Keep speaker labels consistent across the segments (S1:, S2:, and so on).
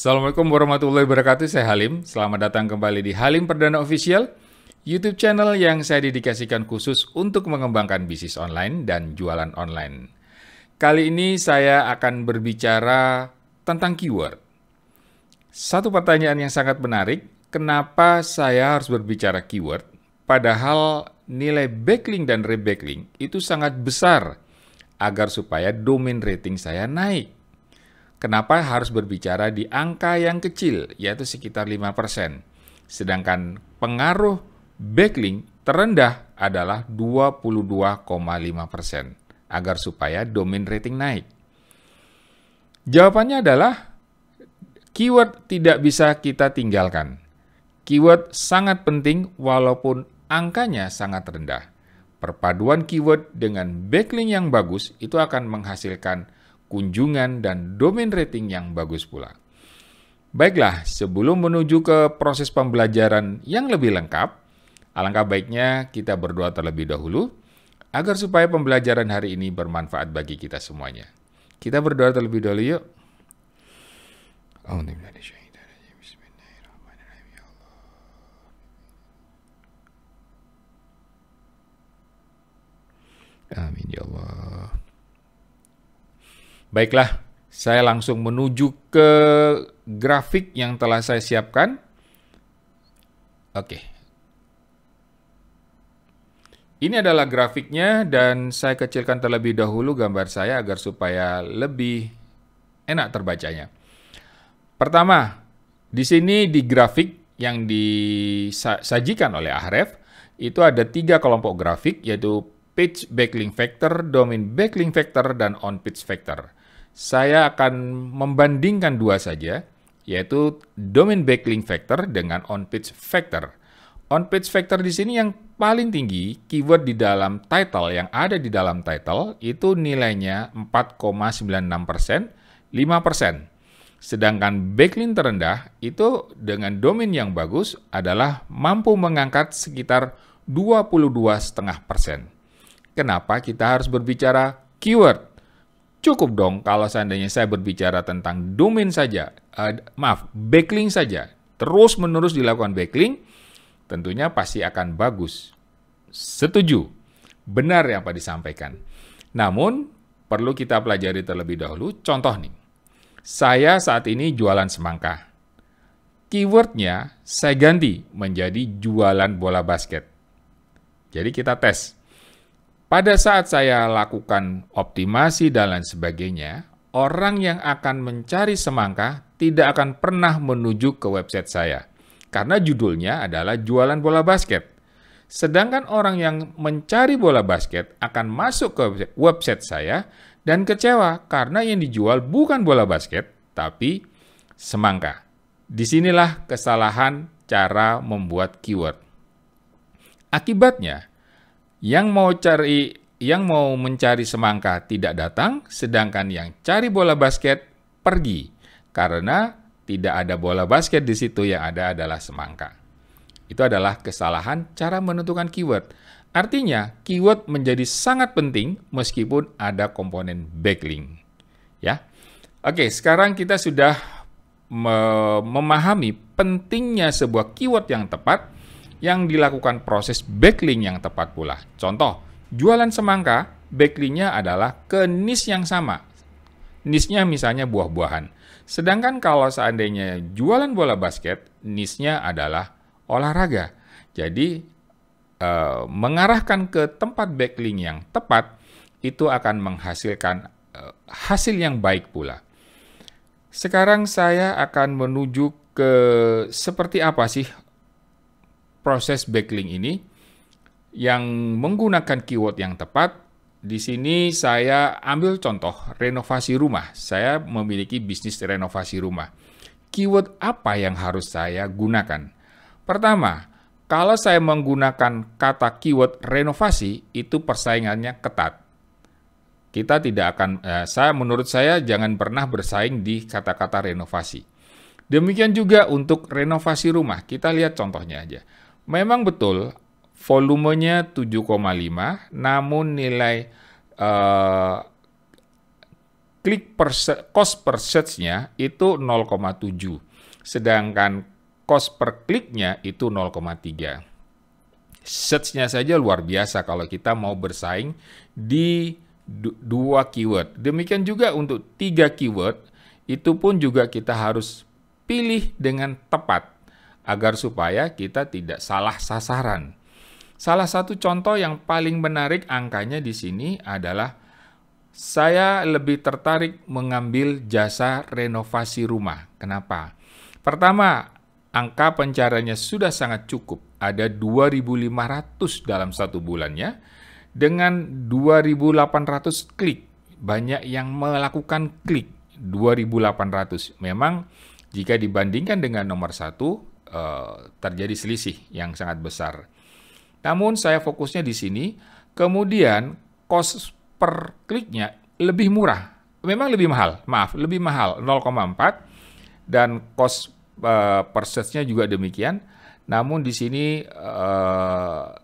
S1: Assalamualaikum warahmatullahi wabarakatuh, saya Halim. Selamat datang kembali di Halim Perdana Official, YouTube channel yang saya dedikasikan khusus untuk mengembangkan bisnis online dan jualan online. Kali ini saya akan berbicara tentang keyword. Satu pertanyaan yang sangat menarik, kenapa saya harus berbicara keyword? Padahal nilai backlink dan rebacklink itu sangat besar agar supaya domain rating saya naik. Kenapa harus berbicara di angka yang kecil, yaitu sekitar 5%. Sedangkan pengaruh backlink terendah adalah 22,5% agar supaya domain rating naik. Jawabannya adalah keyword tidak bisa kita tinggalkan. Keyword sangat penting walaupun angkanya sangat rendah. Perpaduan keyword dengan backlink yang bagus itu akan menghasilkan kunjungan, dan domain rating yang bagus pula. Baiklah, sebelum menuju ke proses pembelajaran yang lebih lengkap, alangkah baiknya kita berdoa terlebih dahulu agar supaya pembelajaran hari ini bermanfaat bagi kita semuanya. Kita berdoa terlebih dahulu yuk. Ya Amin ya Allah. Baiklah, saya langsung menuju ke grafik yang telah saya siapkan. Oke. Ini adalah grafiknya dan saya kecilkan terlebih dahulu gambar saya agar supaya lebih enak terbacanya. Pertama, di sini di grafik yang disajikan oleh Ahref, itu ada tiga kelompok grafik yaitu page backlink factor, domain backlink factor, dan on page factor saya akan membandingkan dua saja, yaitu domain backlink factor dengan on-page factor. On-page factor di sini yang paling tinggi, keyword di dalam title yang ada di dalam title itu nilainya 4,96%, 5%. Sedangkan backlink terendah itu dengan domain yang bagus adalah mampu mengangkat sekitar 22,5%. Kenapa kita harus berbicara keyword? Cukup dong kalau seandainya saya berbicara tentang domain saja, uh, maaf, backlink saja, terus menerus dilakukan backlink, tentunya pasti akan bagus. Setuju, benar yang apa disampaikan. Namun, perlu kita pelajari terlebih dahulu, contoh nih, saya saat ini jualan semangka. Keywordnya saya ganti menjadi jualan bola basket. Jadi kita tes, pada saat saya lakukan optimasi dan lain sebagainya, orang yang akan mencari semangka tidak akan pernah menuju ke website saya. Karena judulnya adalah jualan bola basket. Sedangkan orang yang mencari bola basket akan masuk ke website saya dan kecewa karena yang dijual bukan bola basket, tapi semangka. Disinilah kesalahan cara membuat keyword. Akibatnya, yang mau cari yang mau mencari semangka tidak datang, sedangkan yang cari bola basket pergi karena tidak ada bola basket di situ yang ada adalah semangka. Itu adalah kesalahan cara menentukan keyword. Artinya, keyword menjadi sangat penting meskipun ada komponen backlink. Ya. Oke, sekarang kita sudah memahami pentingnya sebuah keyword yang tepat yang dilakukan proses backlink yang tepat pula. Contoh, jualan semangka, backlinknya adalah ke niche yang sama. nisnya misalnya buah-buahan. Sedangkan kalau seandainya jualan bola basket, nisnya adalah olahraga. Jadi, eh, mengarahkan ke tempat backlink yang tepat, itu akan menghasilkan eh, hasil yang baik pula. Sekarang saya akan menuju ke seperti apa sih proses backlink ini yang menggunakan keyword yang tepat. Di sini saya ambil contoh renovasi rumah. Saya memiliki bisnis renovasi rumah. Keyword apa yang harus saya gunakan? Pertama, kalau saya menggunakan kata keyword renovasi, itu persaingannya ketat. Kita tidak akan, eh, saya menurut saya jangan pernah bersaing di kata-kata renovasi. Demikian juga untuk renovasi rumah, kita lihat contohnya aja Memang betul volumenya 7,5 namun nilai uh, klik per cost per search-nya itu 0,7 sedangkan cost per kliknya itu 0,3. Search-nya saja luar biasa kalau kita mau bersaing di dua keyword. Demikian juga untuk tiga keyword, itu pun juga kita harus pilih dengan tepat agar supaya kita tidak salah sasaran. Salah satu contoh yang paling menarik angkanya di sini adalah saya lebih tertarik mengambil jasa renovasi rumah. Kenapa? Pertama, angka pencariannya sudah sangat cukup. Ada 2.500 dalam satu bulannya dengan 2.800 klik. Banyak yang melakukan klik 2.800. Memang jika dibandingkan dengan nomor satu, Eh, terjadi selisih yang sangat besar. Namun saya fokusnya di sini, kemudian cost per kliknya lebih murah. Memang lebih mahal, maaf, lebih mahal 0,4 dan cost uh, per search-nya juga demikian. Namun di sini uh,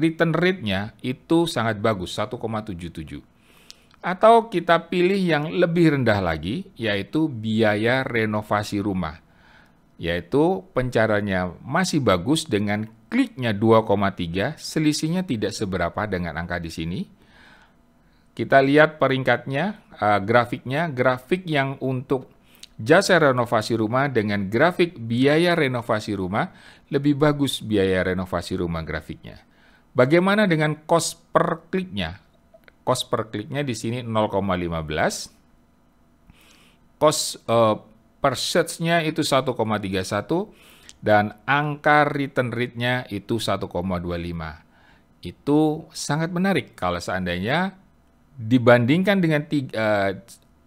S1: return rate-nya itu sangat bagus, 1,77. Atau kita pilih yang lebih rendah lagi, yaitu biaya renovasi rumah yaitu pencaranya masih bagus dengan kliknya 2,3, selisihnya tidak seberapa dengan angka di sini. Kita lihat peringkatnya, uh, grafiknya, grafik yang untuk jasa renovasi rumah dengan grafik biaya renovasi rumah, lebih bagus biaya renovasi rumah grafiknya. Bagaimana dengan cost per kliknya? Cost per kliknya di sini 0,15. Cost uh, percentage-nya itu 1,31 dan angka return rate-nya itu 1,25. Itu sangat menarik kalau seandainya dibandingkan dengan tiga, uh,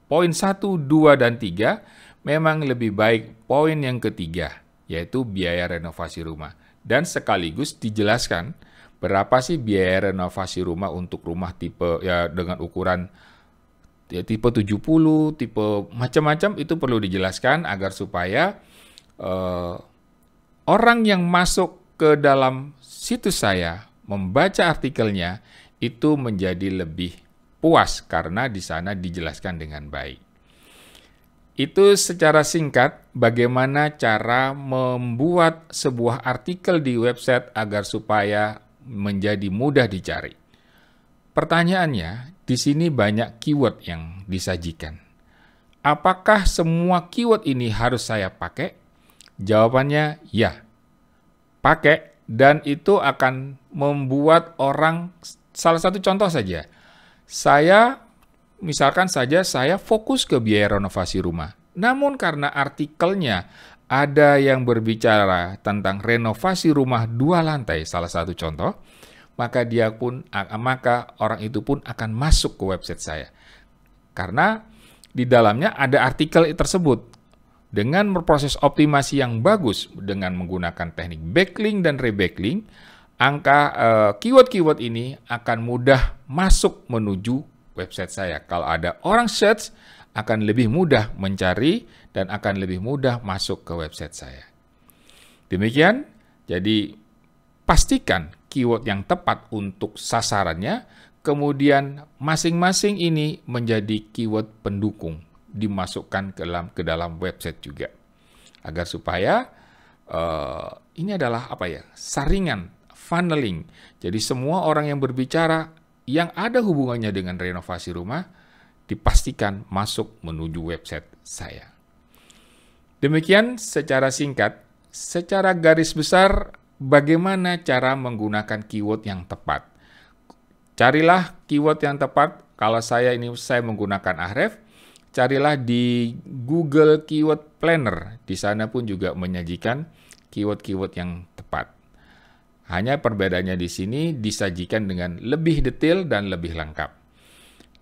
S1: poin 1, 2, dan 3, memang lebih baik poin yang ketiga, yaitu biaya renovasi rumah. Dan sekaligus dijelaskan berapa sih biaya renovasi rumah untuk rumah tipe ya dengan ukuran ya tipe 70, tipe macam-macam itu perlu dijelaskan agar supaya uh, orang yang masuk ke dalam situs saya membaca artikelnya itu menjadi lebih puas karena di sana dijelaskan dengan baik. Itu secara singkat bagaimana cara membuat sebuah artikel di website agar supaya menjadi mudah dicari. Pertanyaannya, di sini banyak keyword yang disajikan. Apakah semua keyword ini harus saya pakai? Jawabannya ya. Pakai dan itu akan membuat orang salah satu contoh saja. Saya misalkan saja saya fokus ke biaya renovasi rumah. Namun karena artikelnya ada yang berbicara tentang renovasi rumah dua lantai, salah satu contoh, maka dia pun maka orang itu pun akan masuk ke website saya. Karena di dalamnya ada artikel tersebut. Dengan proses optimasi yang bagus dengan menggunakan teknik backlink dan rebacklink, angka e, keyword-keyword ini akan mudah masuk menuju website saya. Kalau ada orang search akan lebih mudah mencari dan akan lebih mudah masuk ke website saya. Demikian, jadi pastikan keyword yang tepat untuk sasarannya, kemudian masing-masing ini menjadi keyword pendukung dimasukkan ke dalam ke dalam website juga. Agar supaya uh, ini adalah apa ya? saringan funneling. Jadi semua orang yang berbicara yang ada hubungannya dengan renovasi rumah dipastikan masuk menuju website saya. Demikian secara singkat, secara garis besar bagaimana cara menggunakan keyword yang tepat. Carilah keyword yang tepat. Kalau saya ini saya menggunakan Ahref, carilah di Google Keyword Planner. Di sana pun juga menyajikan keyword-keyword yang tepat. Hanya perbedaannya di sini disajikan dengan lebih detail dan lebih lengkap.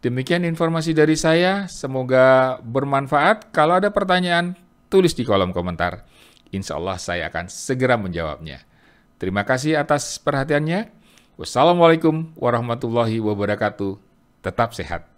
S1: Demikian informasi dari saya, semoga bermanfaat. Kalau ada pertanyaan, tulis di kolom komentar. Insya Allah saya akan segera menjawabnya. Terima kasih atas perhatiannya. Wassalamualaikum warahmatullahi wabarakatuh. Tetap sehat.